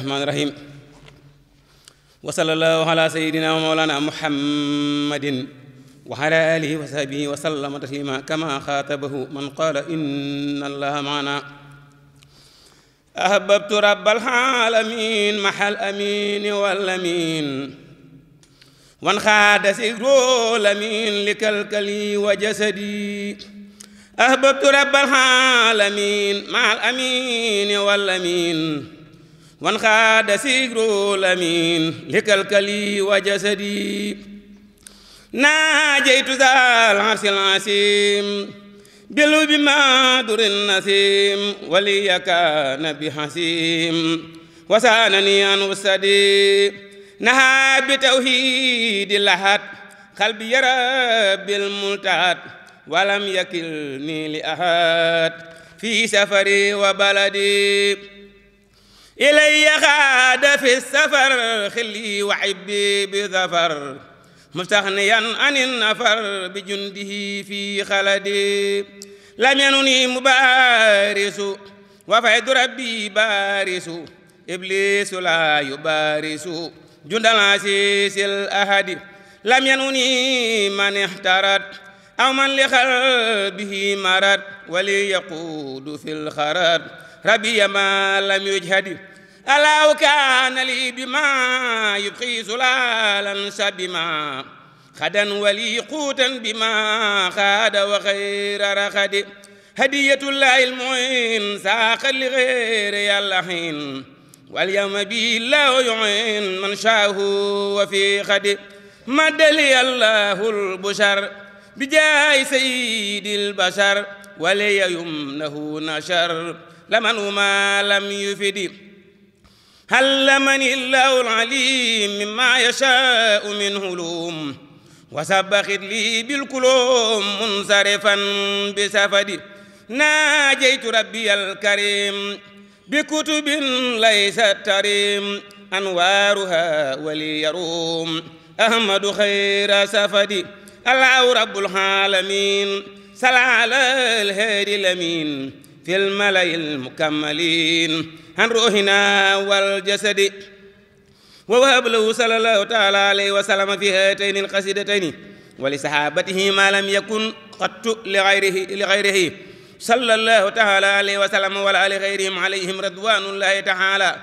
الرحمن الرحيم وصلى الله على سيدنا ومولانا محمد وعلى آله وصحبه وسلم تسليما كما خاطبه من قال إن الله معنا أحببت رب العالمين محل امين والأمين وانخاد سكر الأمين لكلكلي وجسدي أحببت رب العالمين مع الأمين والأمين خاد سيغرو سجر لكل كلي وجسدي ناجيت ذا العرس العسيم بلو بما دور النسيم ولي كان بحسيم وسانني أن وسدي نها بتوحيد اللحد قلبي يرى بالملتحد ولم يكلني لأحد في سفري وبلدي إلي غاد في السفر خلي وحبي بظفر مستغنيا عن النفر بجنده في خلدي لم ينني مبارس وفيد ربي بارس إبليس لا يبارس جند العزيز الأهدي لم ينني من احترد أو من لقلبه مرض وليقود في الخرد ربي ما لم يجهد ألا وكان لي بما يبقي سلالا سبما خدا ولي قوتا بما خاد وخير رخد هدية الله المعين ساقا لغير اللحين واليوم بي الله يعين من شاه وفي خد مد لي الله البشر بجاه سيد البشر ولي يمنه نشر لمن ما لم يفد هل لمن الله العليم مما يشاء من هلوم وسبخت لي بالكلوم منصرفا بسفد ناجيت ربي الكريم بكتب ليست تريم أنوارها ولي يروم أحمد خير سفد الله رب العالمين صلى على الهادي الأمين في الملأ المكملين عن روحنا والجسد ووهب له صلى الله تعالى عليه وسلم في هاتين القصيدتين ولصحابته ما لم يكن قط لغيره لغيره صلى الله تعالى عليه وسلم ولا لغيرهم عليهم رضوان الله تعالى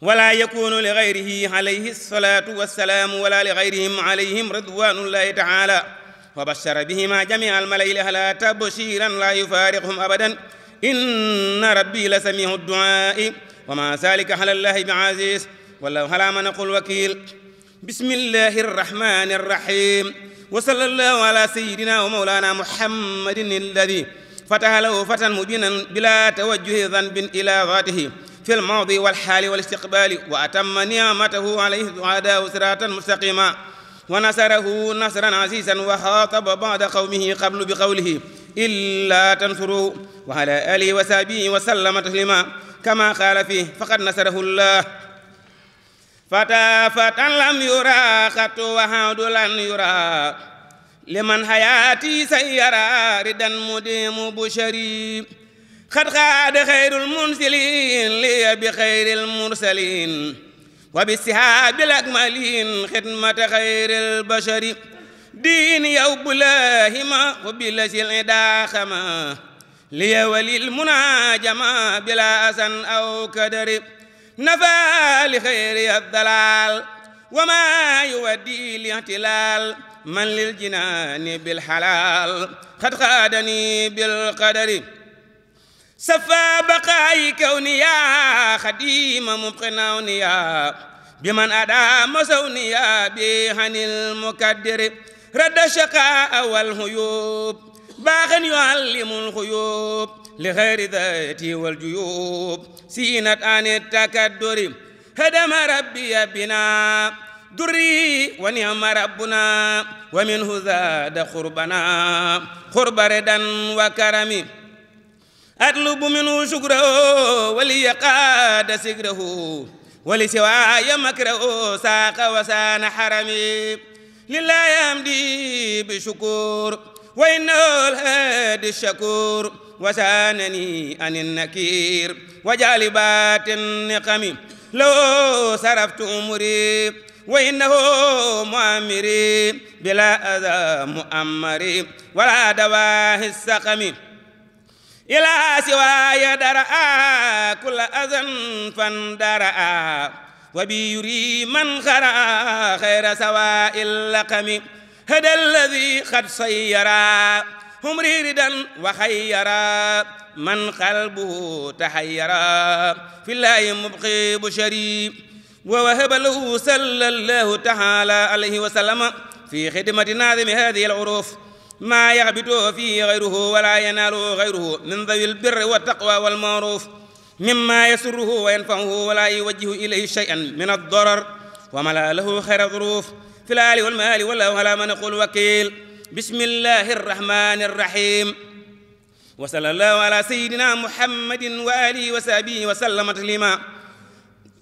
ولا يكون لغيره عليه الصلاة والسلام ولا لغيرهم عليهم رضوان الله تعالى وبشر بهما جميع الملائكة لا تبشيرا لا يفارقهم أبدا إن ربي لسميع الدعاء وما ذلك على الله بعزيز والله على من نقول وكيل بسم الله الرحمن الرحيم وصلى الله على سيدنا ومولانا محمد الذي فتح له فتى مبينا بلا توجه ذنب إلى ذاته في الماضي والحال والاستقبال وأتم نعمته عليه سعاده صراطا مستقيما ونصره نصرا عزيزا وخاطب بعد قومه قبل بقوله إلا تنصروا وعلى آله وصحبه وسلم تسليما كما قال فيه فقد نصره الله فتى فتى لم يرى قط وهود لن يرى لمن حياتي سيرى ردا مديم بشري قد خاد خير المنزلين لي بخير المرسلين وبسها بالأكملين خدمة خير البشر دين يو بلاهما وبلس الإداخما لي المناجما بلا أسن أو كدر نفى لخير الضلال وما يودي لاعتلال من للجنان بالحلال قد خادني بالقدر سفا بقاي كونيا خديم مبقناونيا بمن أدا مسونيا بهن المكدر رد شقاء والهيوب باغ يعلم الخيوب لغير ذاتي والجيوب سينت عن التكدر هدم ربي بنا دري ونعم ربنا ومنه زاد خربنا خرب ردا وكرم أطلب منه شكره وليقاد سكره ولسواي مكره ساق وسان حرمي لله يمدي بشكور وإنه الهادي الشكور وسانني عن النكير وجالبات النقم لو صرفت أمري وإنه مؤمري بلا أذى مؤمري ولا دواه السقم إلى سواي درعا كل أذن فندرى وبي يري من خرا خير سواء اللقم هدى الذي قد سيرا هم ريردا وخيرا من قلبه تحيرا في الله مبقي بشري ووهب له صلى الله تعالى عليه وسلم في خدمة ناظم هذه العروف ما يغبطه فيه غيره ولا يناله غيره من ذوي البر والتقوى والمعروف مما يسره وينفعه ولا يوجه إليه شيئا من الضرر وما له خير ظروف في الآل والمال والله على من يقول وكيل بسم الله الرحمن الرحيم وصلى الله على سيدنا محمد وآله وسابه وسلم تسليما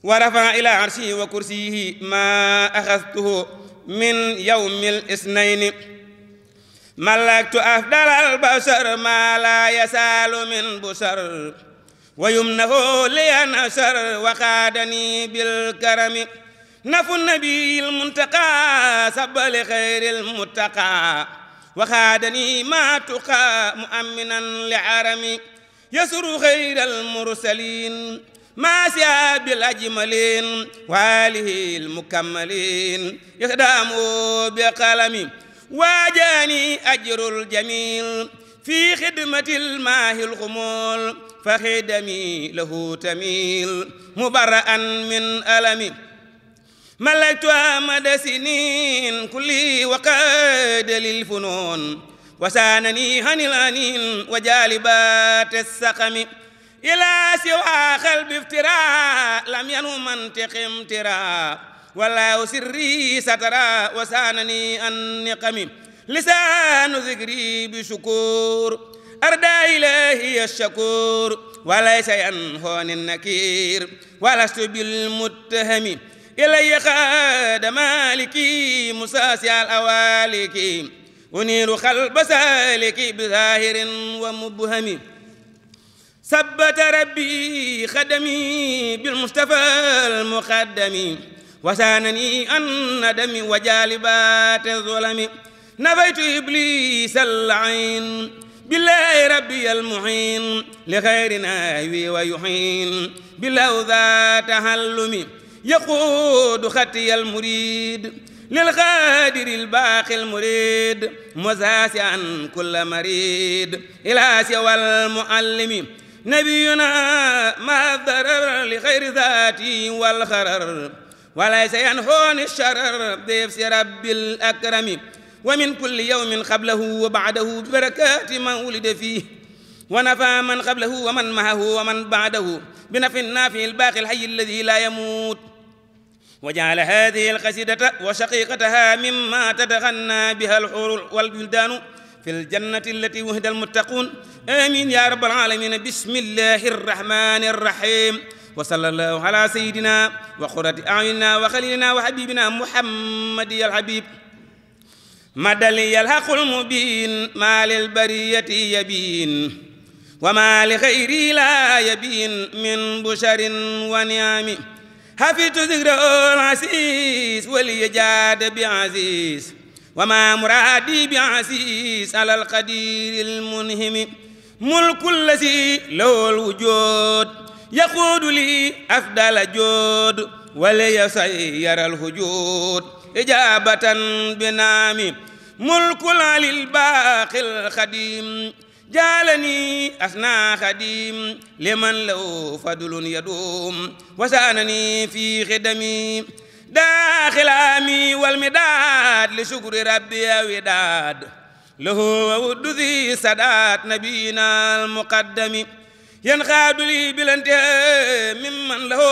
ورفع إلى عرشه وكرسيه ما أخذته من يوم الاثنين ملكت أفضل البشر ما لا يسال من بشر ويمنه لي نشر وقادني بالكرم نف النبي المنتقى سب لخير المتقى وخادني ما تقى مؤمنا لعرمي يسر خير المرسلين ما سيا بالأجملين وآله المكملين يخدمه بقلمي واجاني أجر الجميل في خدمة الماه الغمول فخدمي له تميل مبرأ من الم ملكت مدى سنين كلي وقاد للفنون وسانني هني الأنين وجالبات السقم إلى سوى قلب افتراء لم ينم منطق امتراء والله سري سترى وسانني النقم لسان ذكري بشكور أردى إلهي الشكور وليس ينهون النكير ولست بالمتهم إلي خاد مالكي مساسي الأوالك أنير خلب سالك بظاهر ومبهم ثبت ربي خدمي بالمصطفى المقدم وسانني أن ندمي وجالبات الظلم نفيت إبليس اللعين بالله ربي المعين لخير ناوي ويحين بالله ذا تهلم يقود خطي المريد للغادر الباقي المريد مزاسعا كل مريد إلى سوى المعلم نبينا ما الضرر لخير ذاتي والخرر وليس ينهون الشرر بيفس رب الأكرم ومن كل يوم قبله وبعده ببركات من ولد فيه ونفى من قبله ومن معه ومن بعده بنفي النافع الباقي الحي الذي لا يموت وجعل هذه القصيدة وشقيقتها مما تتغنى بها الحور والبلدان في الجنة التي وهد المتقون آمين يا رب العالمين بسم الله الرحمن الرحيم وصلى الله على سيدنا وقرة أعيننا وخليلنا وحبيبنا محمد يا الحبيب ما دلي الحق المبين ما للبرية يبين وما لخير لا يبين من بشر ونعم حفظ ذكر العزيز وليجاد بعزيز وما مرادي بعزيز على القدير المنهم ملك الذي له الوجود يقود لي أفضل جود وليسير الهجود إجابة بنامي ملك العلي الباقي القديم جعلني أثنى خديم لمن له فضل يدوم وسأنني في خدمي داخل آمي والمداد لشكر ربي وداد له وود ذي سادات نبينا المقدم ينخاد لي بالانتهاء ممن له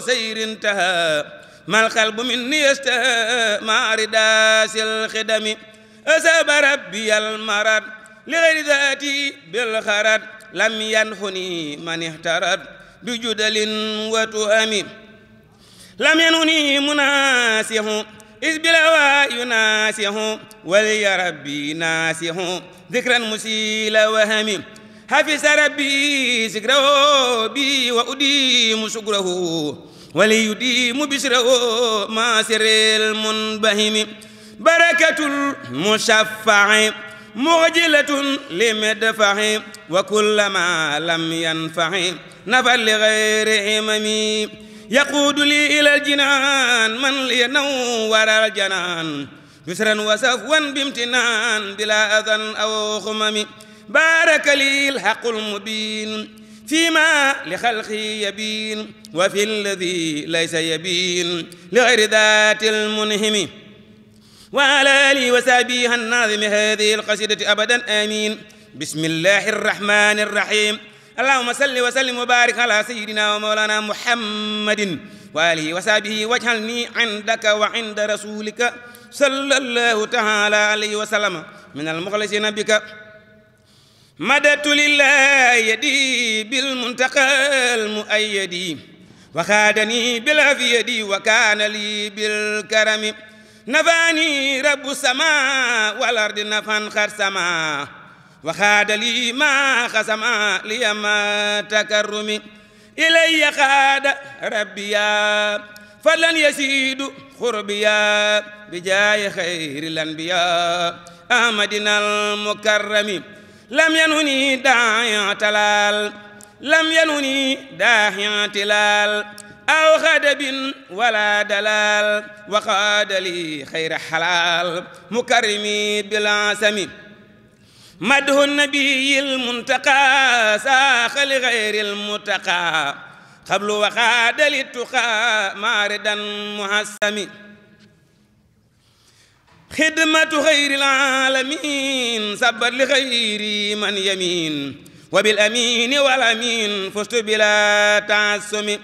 سير انتهى ما القلب مني يشتهى مع رداس الخدم أساب ربي المرض لغير ذاتي بالخرد لم ينحني من احترد بجدل وتؤم لم ينوني مناسه إذ بلوى يناسه ولي ربي ناسه ذكرا مسيل وهم حفظ ربي ذكره بي وأديم شكره وليديم بشره ما سر المنبهم بركة المشفع مغجلة لمدفع وكلما لم ينفع نفع لغير هممي يقود لي إلى الجنان من لي نور الجنان يسرا وسفوا بامتنان بلا أذى أو خمم بارك لي الحق المبين فيما لخلقه يبين وفي الذي ليس يبين لغير ذات المنهم وعلى لي وسابيها الناظم هذه القصيدة أبدا آمين بسم الله الرحمن الرحيم اللهم صل وسلم وبارك على سيدنا ومولانا محمد وآله وصحبه واجعلني عندك وعند رسولك صلى الله تعالى عليه وسلم من المخلصين بك مددت لله يدي بالمنتقى المؤيد وخادني يدي وكان لي بالكرم نفاني رب السماء والأرض نفا خر سماء وخاد لي ما خسما لي ما تكرم إلي خاد ربيا فلن يزيد خربيا بجاي خير الأنبياء أمدنا المكرم لم ينهني داعي تلال لم ينهني داعي تلال أو خدب ولا دلال وقاد لي خير حلال مكرمي بالعسم مده النبي المنتقى ساخ لغير المتقى قبل وخاد للتقى ماردا محسمي خدمة خير العالمين صبر لخير من يمين وبالأمين والأمين فزت بلا تعسم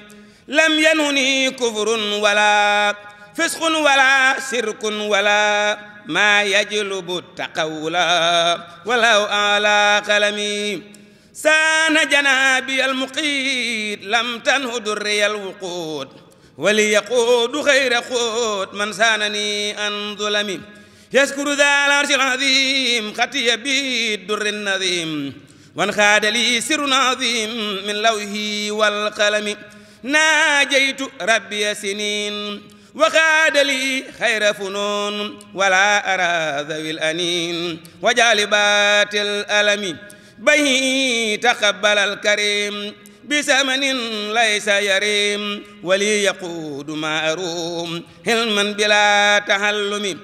لم ينني كفر ولا فسق ولا شرك ولا ما يجلب التقولا ولو على قلمي سان جنابي المقيد لم تنه دري الوقود وليقود خير قود من سانني أن ظلمي يذكر ذا العرش العظيم خطي بيد در النظيم وانخاد لي سر عظيم من لوهي والقلم ناجيت ربي سنين وخاد لي خير فنون ولا أرى ذوي الأنين وجالبات الألم به تقبل الكريم بثمن ليس يريم ولي يقود ما أروم هلما بلا تهلم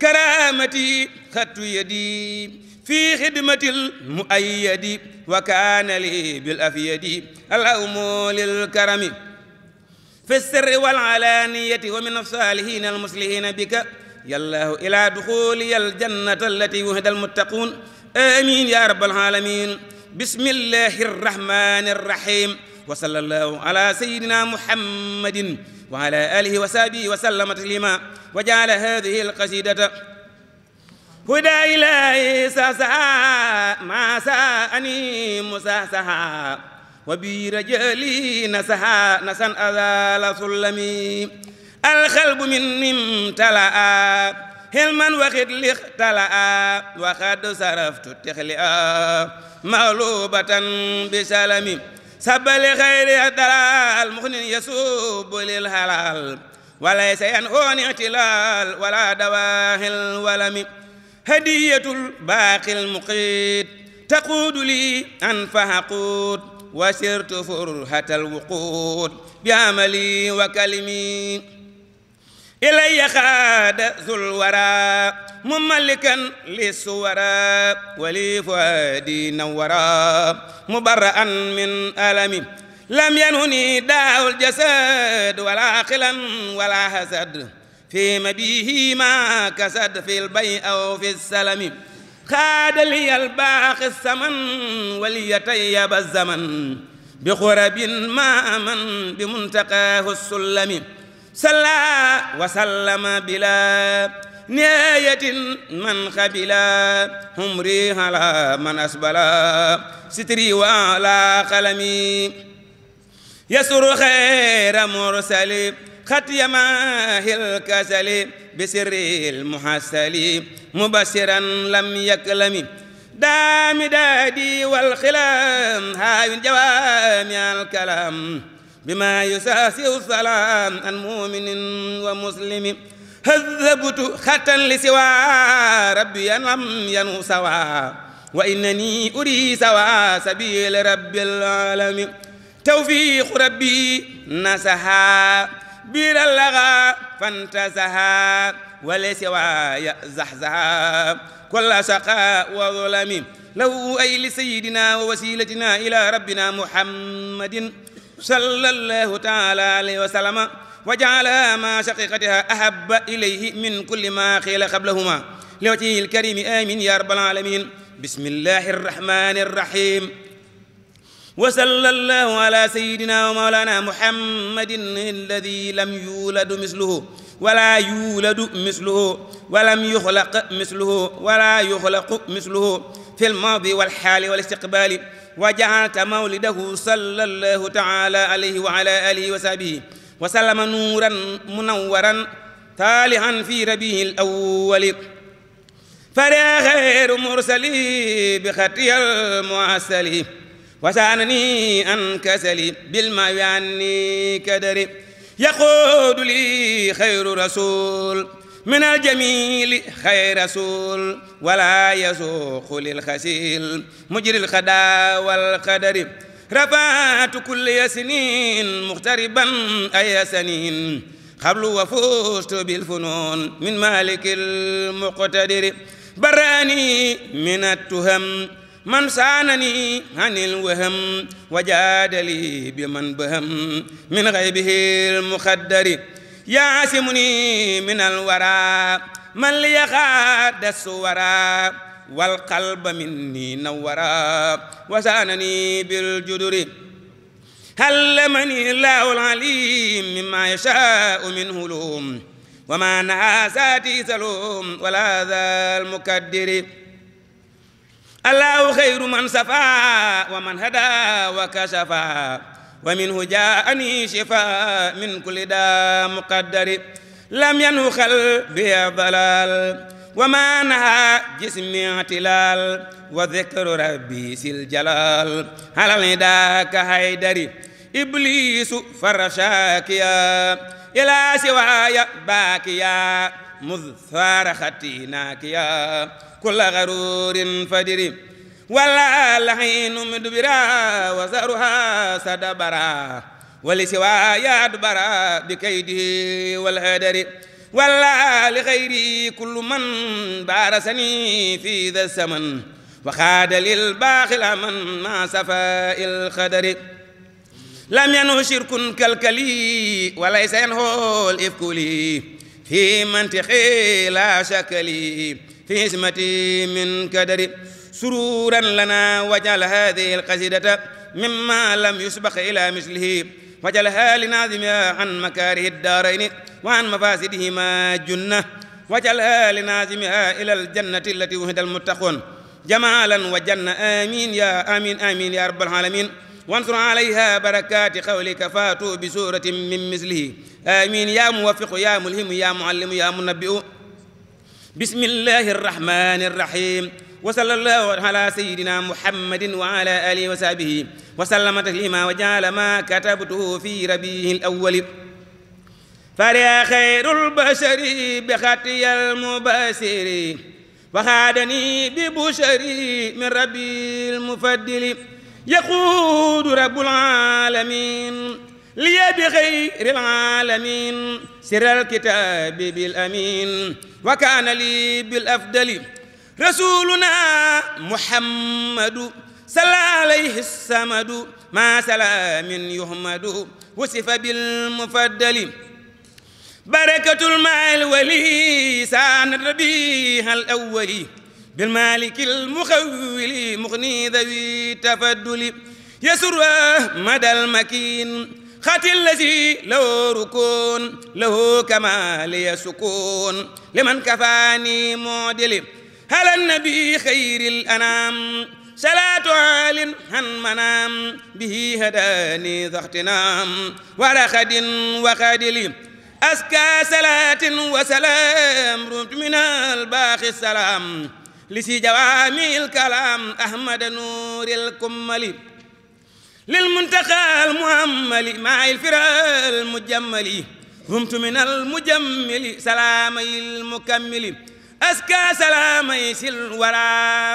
كرامتي خدت يدي في خدمة المؤيد وكان لي بالأفيد الأوم للكرم في السر والعلانية ومن الصالحين المصلحين بك يا الله إلى دخول الجنة التي وهد المتقون آمين يا رب العالمين بسم الله الرحمن الرحيم وصلى الله على سيدنا محمد وعلى آله وصحبه وسلم تسليما وجعل هذه القصيدة هدى إلهي ساسها ما ساءني مساسها وبير جالي نسها نسا أذال سلمي الخلب من امتلأ حلما وخد اختلأ وقد صرفت تخلئا مغلوبة بسلم سب لخير الدلال مخن يسوب للهلال وليس ينهون اعتلال ولا دواه الولم هدية الباقي المقيت تقود لي أنفه قود وسرت فرحة الوقود بعملي وكلمي إلي خاد ذو الورى مملكا للصورى ولي فؤادي نورا مبرأ من ألمي لم ينهني داء الجسد ولا خلا ولا حسد فيما به ما كسد في البيع أو في السلم خاد لي الباخ السمن وليتيب الزمن بغرب ما بمنتقاه السلم صلى وسلم بلا نهاية من خبلا همري على من أسبلا ستري وعلى قلمي يسر خير مرسلي قد ماه الكسل بسر المحسل مبصرا لم يكلم دام دادي والخلام هاي جوامع الكلام بما يساسي السلام عن مؤمن ومسلم هذبت خطا لسوى ربي أن لم ينو سوى وإنني أري سوى سبيل رب العالمين توفيق ربي نسها بير اللغى فانتزها ويا زحزها كل شقاء وظلم له أي لسيدنا ووسيلتنا إلى ربنا محمد صلى الله تعالى عليه وسلم وجعلها ما شقيقتها أحب إليه من كل ما خيل قبلهما لوجهه الكريم آمين يا رب العالمين بسم الله الرحمن الرحيم وصلى الله على سيدنا ومولانا محمد الذي لم يولد مثله ولا يولد مثله ولم يخلق مثله ولا يخلق مثله في الماضي والحال والاستقبال وجعلت مولده صلى الله تعالى عليه وعلى آله وصحبه وسلم نورا منورا طالعا في ربيع الأول فلا خير مرسلي بخطي المعسلي وسانني أن كسلي بالما يعني كدري يقود لي خير رسول من الجميل خير رسول ولا يسوق للخسيل مجري الخدا والقدر رفعت كل سنين مغتربا أي سنين قبل وفوت بالفنون من مالك المقتدر براني من التهم من سانني عن الوهم وجادلي بمن بهم من غيبه المخدر ياسمني من الورى من ليخاد السورى والقلب مني نورا وسانني بالجدر هلمني الله العليم مما يشاء منه لوم وما نهى ساتي سلوم ولا ذا المكدر allahu xayru man safa wa man hada wa kashafa wa minhu jaani shifa min kulli da muqaddari lam yanhu xal bi dalal wa ma naha jismi tilal wa dhikru rabbi sil jalal halal nida ka haydari iblisu farashakiya ila siwaya bakiya مذ فارختي ناكيا كل غرور فدر ولا لحين مدبرا وزرها سدبرا ولسوايا يدبرا بكيده والهدر ولا لغيري كل من بارسني في ذا الزمن وخاد للباخل من ما سفى الخدر لم ينه شرك كالكلي وليس ينهو الإفك في منطقي لا شك لي في اسمتي من كدر سرورا لنا واجعل هذه القصيدة مما لم يسبق إلى مثله واجعلها لناظمها عن مكاره الدارين وعن مفاسدهما جنة واجعلها لناظمها إلى الجنة التي وهد المتقون جمالا وجنة آمين يا آمين آمين يا رب العالمين وانصر عليها بركات قولك فاتوا بسورة من مثله آمين يا موفق يا ملهم يا معلم يا منبئ بسم الله الرحمن الرحيم وصلى الله على سيدنا محمد وعلى آله وصحبه وسلم تسليما وجعل ما كتبته في ربيه الأول فريا خير البشر بخطي المباشر وخادني ببشري من ربي المفدل يقود رب العالمين لي بخير العالمين سر الكتاب بالأمين وكان لي بالأفضل رسولنا محمد صلى عليه السمد ما سلام يهمد وصف بالمفضل بركة المال ولي سان ربيها الأولي بالمالك المخول مغني ذوي تفضل يسر مدى المكين خاتي الذي له ركون له كمال سكون لمن كفاني معدل على النبي خير الأنام صلاة عال عن منام به هداني ذا اغتنام ورخد وخدل أزكى صلاة وسلام رمت من الباخ السلام لسي جوامي الكلام أحمد نور الكمالي للمنتقى المؤمل مع الفراء المجمل همت من المجمل سلامي المكمل أزكى سلامي سلورا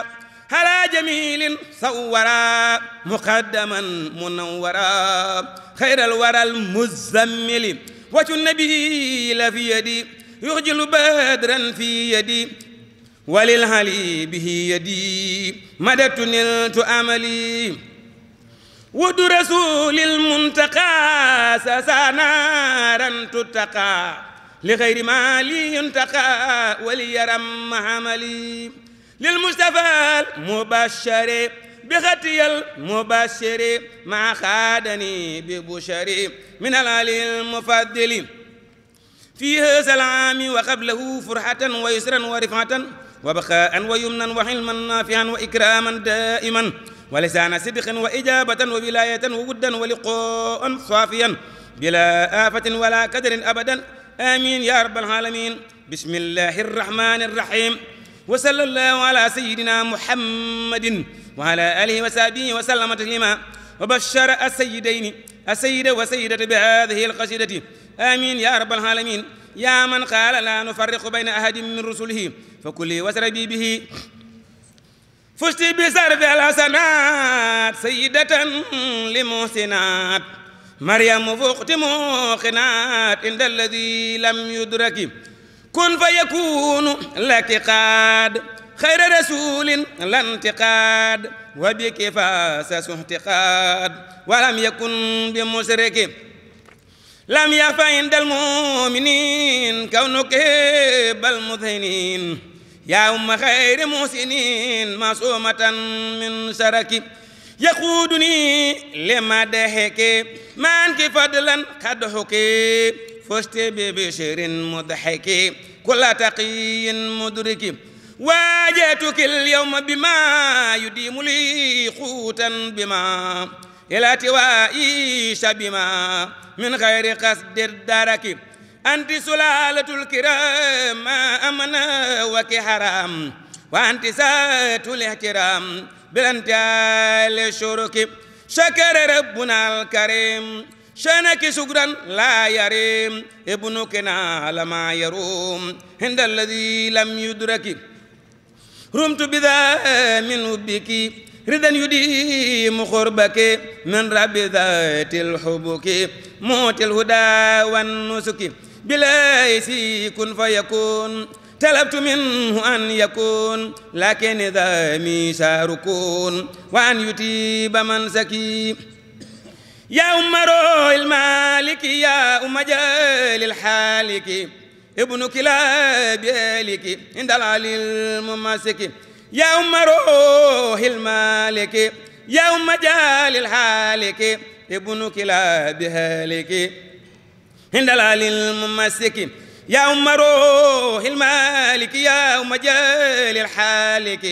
هلا جميل صورا مقدما منورا خير الورى المزملي وجه النبي لفي يدي يخجل بدرا في يدي وللهلي به يدي مدت نلت أملي ود رسول المنتقى سسى نارا تتقى لغير ما لي ينتقى وليرم عملي للمصطفى المبشر بختي المبشر ما خادني ببشري من العلي المفضل فيه سلامي وقبله فرحة ويسرا ورفعة وبخاء ويمنا وحلما نافعا وإكراما دائما ولسان صدق وإجابة وولاية وودا ولقاء صافيا بلا آفة ولا كدر أبدا آمين يا رب العالمين بسم الله الرحمن الرحيم وصلى الله على سيدنا محمد وعلى آله وصحبه وسلم تسليما وبشر السيدين السيد وسيدة بهذه القصيدة آمين يا رب العالمين يا من قال لا نفرق بين أحد من رسله فكلي وسربي به فشت بسرف الحسنات سيدة لمحسنات مريم فقت موقنات عند الذي لم يدرك كن فيكون لك قاد خير رسول لا انتقاد وبك فاسس احتقاد ولم يكن بمشرك لم يفا عند المؤمنين كونك بالمذهنين يا أم خير محسنين معصومة من شرك يقودني دهك ما أنك فضلا قدحك فشت ببشر مضحك كل تقي مدرك واجهتك اليوم بما يديم لي قوتا بما ila tiwaayi shabima min xayri qasdir daraki anti sulaalatul kiram ma amana wa ki haram wa anti saatul ihtiram bilantiyaale shuruki shakara rabbuna alkarim shanaki shukran la yarim ibnuki na lama yarum inda alladi lam yudraki rumtu bida min hubbiki ردا يديم خربك من رب ذات الحبك موت الهدى والنسك بليس كن فيكون طلبت منه أن يكون لكن ذا ميسار كون وأن يتيب من سكي يا روح المالك يا أم جال الحالك ابن كلاب يالك عند العلي الممسك يا أم روح المالك يا أم جال الحالك ابن كلاب هالك عند لال الممسك يا أم روح المالك يا أم جال الحالك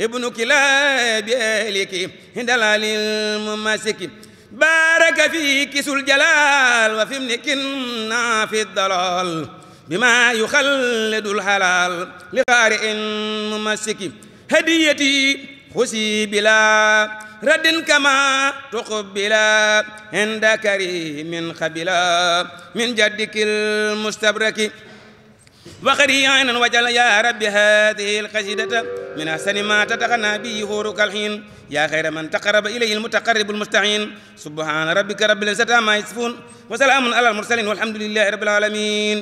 ابن كلاب هالك عند لال الممسك بارك فيك ذو الجلال وفي ابنك في الضلال بما يخلد الحلال لقارئ ممسك هديتي خسي بلا رد كما تقبلا عند كريم خبلا من جدك المستبرك وخري عينا وجل يا رب هذه القصيدة من أحسن ما تتغنى به هورك الحين يا خير من تقرب إليه المتقرب المستعين سبحان ربك رب العزة ما يصفون وسلام على المرسلين والحمد لله رب العالمين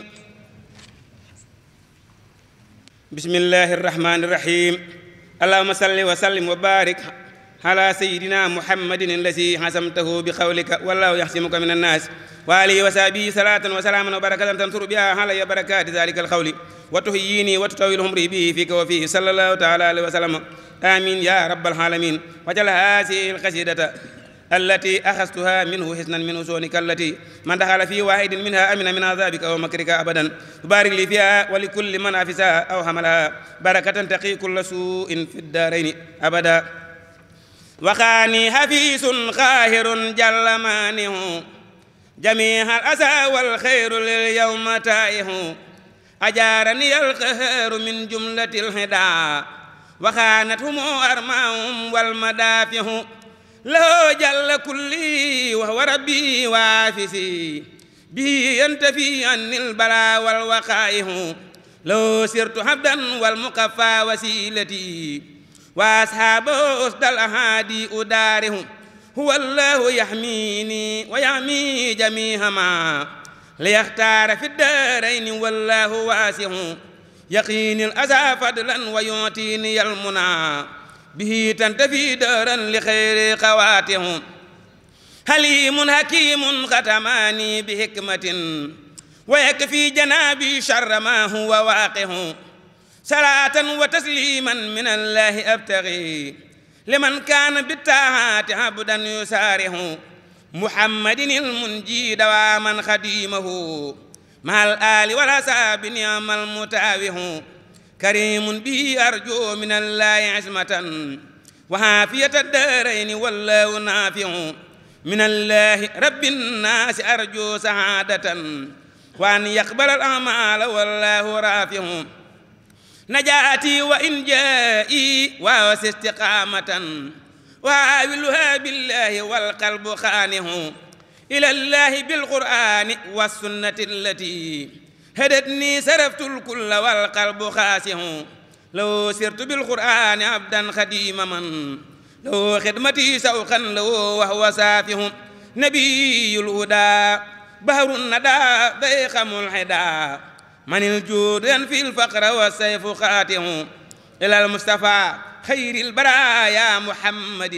بسم الله الرحمن الرحيم اللهم صل وسلم وبارك على سيدنا محمد الذي حسمته بقولك والله يحسمك من الناس وعلي وسابي صلاة وسلاما وبركة تنصر بها علي بركات ذلك القول وتهييني وتطول عمري به فيك وفيه صلى الله تعالى عليه وسلم آمين يا رب العالمين وجل هذه القصيدة التي أخذتها منه حسنا من وسونك التي من دخل في واحد منها أمن من عذابك أو مكرك أبدا بارك لي فيها ولكل من أفسها أو حملها بركة تقي كل سوء في الدارين أبدا وخاني حفيس قاهر جل مانه جميع الأسى والخير لليوم تائه أجارني القهر من جملة الهدى وخانتهم أرماهم والمدافع له جل كلي وهو ربي وافسي به ينتفي عني البلاء والوقائه لو سرت حبدا والمقفى وسيلتي واصحابه اسد الاهادي ادارهم هو الله يحميني ويحمي جميع ما ليختار في الدارين والله واسع يقيني الأذى فضلا ويعطيني المنى به تنتفي دارا لخير قواتهم حليم حكيم ختماني بحكمة ويكفي جنابي شر ما هو واقه صلاة وتسليما من الله أبتغي لمن كان بالتاهات عبدا يساره محمد المنجي دواما خديمه مع الآل والأصحاب نعم المتاوه كريم به أرجو من الله عصمة وعافية الدارين والله نافع من الله رب الناس أرجو سعادة وأن يقبل الأعمال والله رافع نجاتي وإن جائي وأوس استقامة وآولها بالله والقلب خانه إلى الله بالقرآن والسنة التي هدتني سرفت الكل والقلب خاسه لو سرت بالقرآن عبدا خديما من لو خدمتي سوقا لو وهو سافه نبي الهدى بهر الندى بيخم الحدى من الجود ينفي الفقر والسيف خاته إلى المصطفى خير البرايا محمد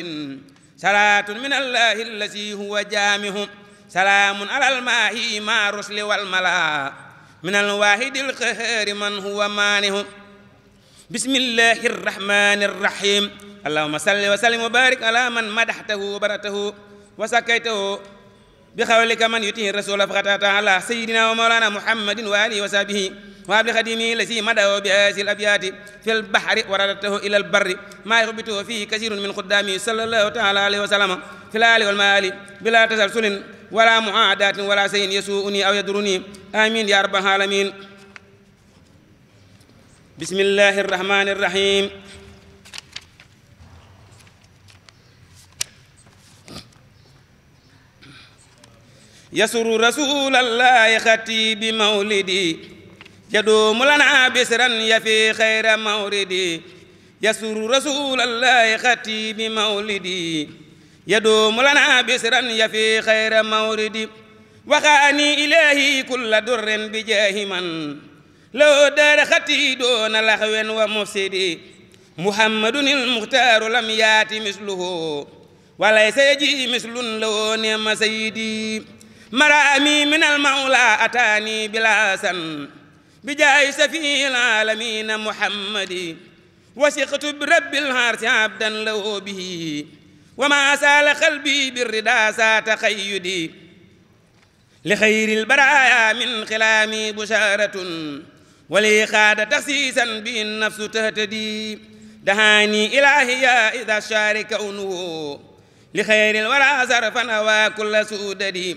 صلاة من الله الذي هو جامه سلام على الماهي ما رسل والملائكة من الواحد القهار من هو مانه بسم الله الرحمن الرحيم اللهم صل وسلم وبارك على من مدحته وبرته وسكيته بقولك من يطيع الرسول فقد أتى على سيدنا ومولانا محمد وآله وصحبه وابل خديمه الذي مدعو بهذه الأبيات في البحر وردته إلى البر ما يخبطه فيه كثير من خدامي صلى الله تعالى عليه وسلم في الآل والمال بلا تسلسل ولا معادات ولا سين يسوءني أو يدرني آمين يا رب العالمين بسم الله الرحمن الرحيم يسر رسول الله خطيب مولدي يدوم لنا بسرا يفي خير موردي يسر رسول الله خطيب مولدي يدوم لنا بسرا يفي خير موردي وخاني إلهي كل در بجاه من لو دار خطي دون لهو ومفسد محمد المختار لم يات مثله وليس يجي مثل له نعم سيدي مرامي من المولى أتاني سن بجاي سفي العالمين محمد وثقت برب الهارس عبدا له به وما سال قلبي بالرضا سات لخير البرايا من خلامي بشارة ولي خاد تخسيسا به النفس تهتدي دهاني إلهي إذا شارك أنه لخير الورى زرفا وكل سوددي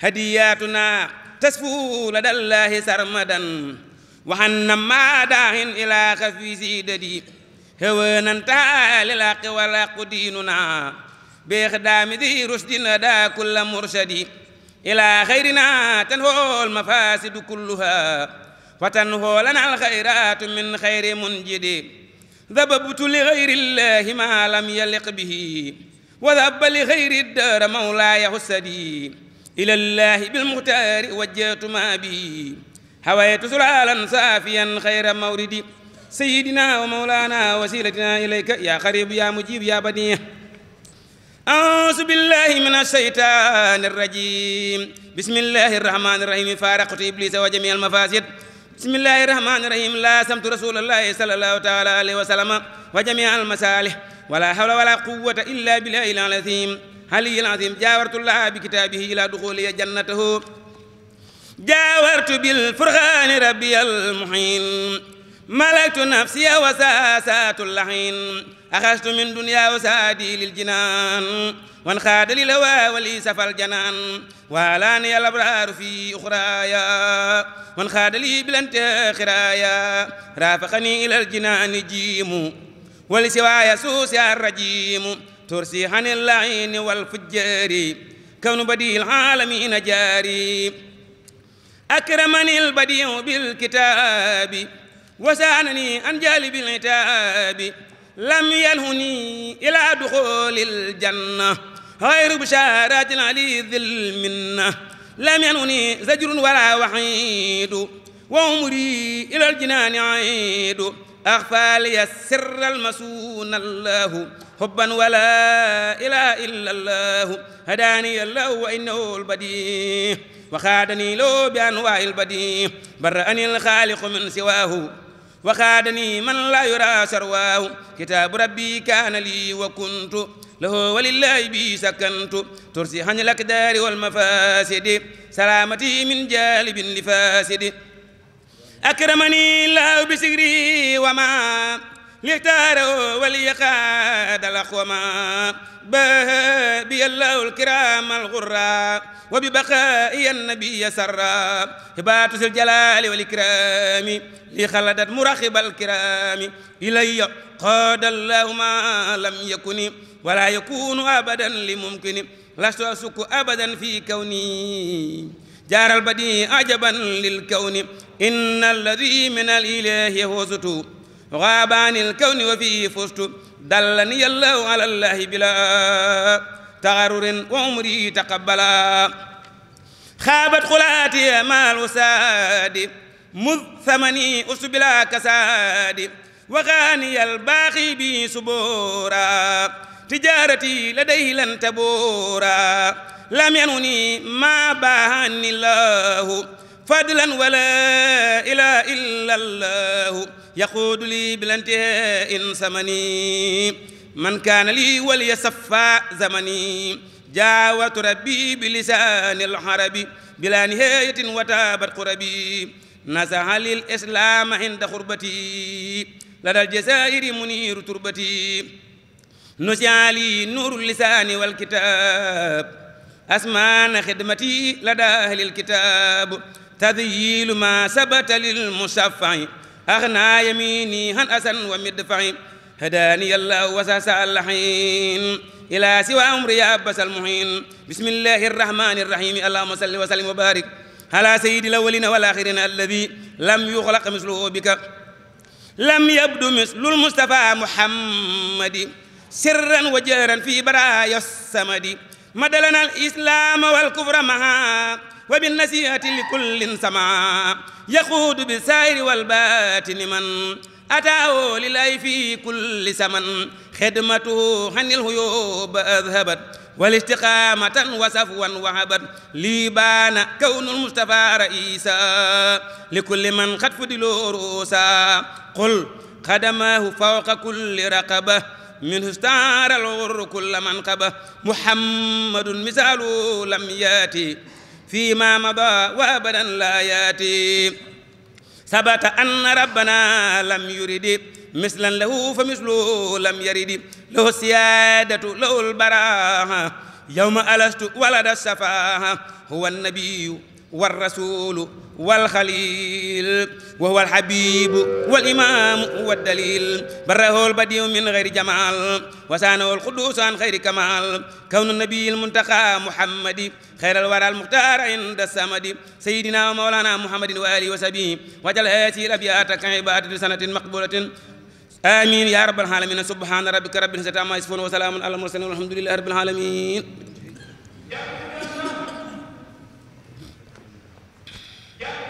هدياتنا تسفو لدى الله سرمدا وعن ما داهن إلى خفي سيددي هوانا تعالى الحق ولا قديننا بإخدام ذي رشدنا دا كل مرشد إلى خيرنا تنهو المفاسد كلها فتنهو لنا الخيرات من خير منجد ذببت لغير الله ما لم يلق به وذب لغير الدار مولاي حسدي إلى الله بالمختار وجهت ما به هويت سلالا صافيا خير موردي سيدنا ومولانا وسيلتنا إليك يا خريب يا مجيب يا بني أعوذ بالله من الشيطان الرجيم بسم الله الرحمن الرحيم فارقت إبليس وجميع المفاسد بسم الله الرحمن الرحيم لا سمت رسول الله صلى الله تعالى عليه وسلم وجميع المصالح ولا حول ولا قوة إلا بالله العظيم علي العظيم جاورت الله بكتابه إلى دخولي جنته جاورت بالفرغان ربي المحين ملكت نفسي وساسات اللحين أخذت من دنيا وسادي للجنان وانخاد للهوى ولي الجنان والاني الابرار في اخرايا وانخاد لي بالانتخرايا رافقني الى الجنان جيم ولسواي سوسيا الرجيم ترسي عن اللعين والفجار كون بديع العالمين جاري أكرمني البديع بالكتاب وسانني عن جالب العتاب لم يلهني إلى دخول الجنة غير بشارات علي ذي المنة لم ينهني زجر ولا وحيد وعمري إلى الجنان عيد أخفى لي السر المسون الله حبا ولا إله إلا الله هداني الله وإنه البديع وخادني له بأنواع البديع برأني الخالق من سواه وخادني من لا يرى سرواه كتاب ربي كان لي وكنت له ولله بي سكنت ترسي عن الأكدار والمفاسد سلامتي من جالب لفاسد أكرمني الله بسجري وما ليختار وليخاد الأخوما بي الله الكرام الغراء وببقاء النبي سرى هبات الجلال والإكرام لخلدت مراقب الكرام إلي قاد الله ما لم يكن ولا يكون أبدا لممكن لست أسك أبدا في كوني جار البديع عجبا للكون إن الذي من الإله فزت غاب عن الكون وفيه فزت دلني الله على الله بلا تغرر وعمري تقبلا خابت خلاتي مال وساد مذ ثمني أسبلا كساد وغاني الباقي بي سبورا تجارتي لدي لن تبورا لم ينوني ما باهني الله فضلا ولا إله إلا الله يقود لي بلا انتهاء سمني من كان لي ولي صفى زمني جاوت ربي بلسان الحربي بلا نهاية وتابت قربي نزح للإسلام عند خربتي لدى الجزائر منير تربتي نسي علي نور اللسان والكتاب أسمان خدمتي لدى أهل الكتاب تذييل ما ثبت للمصفع أغنى يميني هنأسا ومدفع هداني الله وساس اللحين إلى سوى أمر يا أبس المحين بسم الله الرحمن الرحيم اللهم صل وسلم وبارك على سيد الأولين والآخرين الذي لم يخلق مثله بك لم يبدو مثل المصطفى محمد سرا وجهرا في برايا السمد مدلنا الإسلام والكفر معا وبالنسيئة لكل سماء يخوض بالسائر والباطن من أتاه لله في كل سمن خدمته عن الهيوب أذهبت والاستقامة وصفوا وهبت لي بان كون المصطفى رئيسا لكل من قد فضلوا رؤوسا قل قدماه فوق كل رقبه من استار الغر كل من قبه محمد مثال لم ياتي فيما مضى وابدا لا ياتي ثبت ان ربنا لم يرد مثلا له فمثله لم يرد له السياده له البراهه يوم الست ولد السفاهه هو النبي والرسول والخليل وهو الحبيب والإمام والدليل بره البديع من غير جمال وسانه القدوس عن خير كمال كون النبي المنتقى محمد خير الورى المختار عند السمد سيدنا ومولانا محمد وآله وسبيه وجل هاتي الأبيات كعبادة سنة مقبولة آمين يا رب العالمين سبحان ربك رب العزة عما يصفون وسلام على المرسلين والحمد لله رب العالمين Yeah. Yeah.